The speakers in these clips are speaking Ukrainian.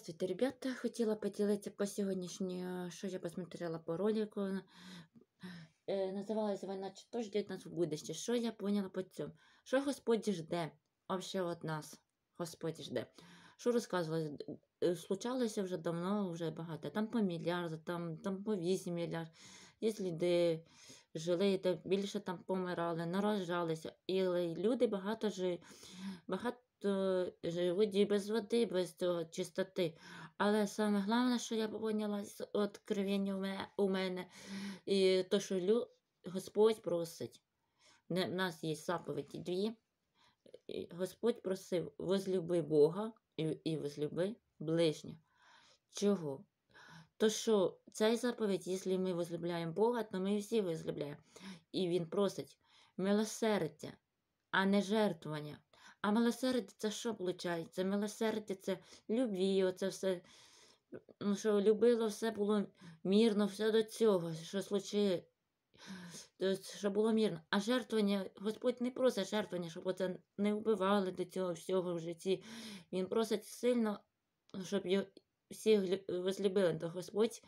Здравствуйте, ребята! Хотіла поділитися по сьогоднішньому, що я посмотрела по ролику. Э, Називалася вона чи то ждет нас в будущее. Що я поняла по цьому? Що Господь жде Вообще от нас? Господь жде. Що розказувалось? Э, Случалося вже давно, вже багато. Там по мільярд, там там по вісім мільярд. Є люди жили, то більше там помирали, нарожалися. І люди багато жили. Багато то воді без води, без цього чистоти. Але саме головне, що я поняла з відкривання у мене, і то, що лю... Господь просить. У нас є заповіді дві. Господь просив возлюби Бога і і возлюби ближнього. Чого? То що цей заповідь, якщо ми возлюбляємо Бога, то ми всі возлюбляємо. І Він просить милосердя, а не жертвування. А милосердя це що виходить? милосердя, це любві, оце все, ну, що любило, все було мірно, все до цього, що случилось, що було мирно. А жертвування, Господь не просить жертвування, щоб оце не вбивали до цього всього в житті. Він просить сильно, щоб його всіх возлюбили, то Господь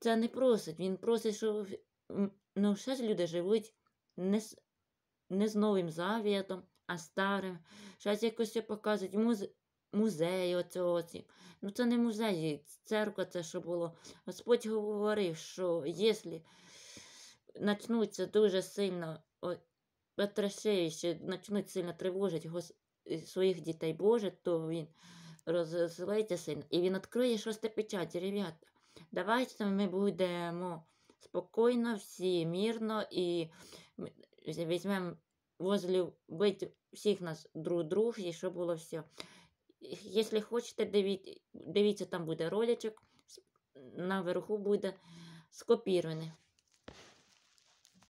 це не просить. Він просить, щоб ну, ще люди живуть не з, не з новим завітом а старим. Щось якось показують муз... музей оцього. Ну це не музей, церква це що було. Господь говорив, що якщо почнуться дуже сильно потрясаючи, почнуть сильно тривожити гос... своїх дітей Боже, то він роззлиться сильно. І він відкриє шосте печать, ребята. Давайте ми будемо спокійно, всі мірно і візьмемо возлюбить всіх нас друг друг, і щоб було все. Якщо хочете, дивіться, э, там буде ролячок, наверху буде скопірований.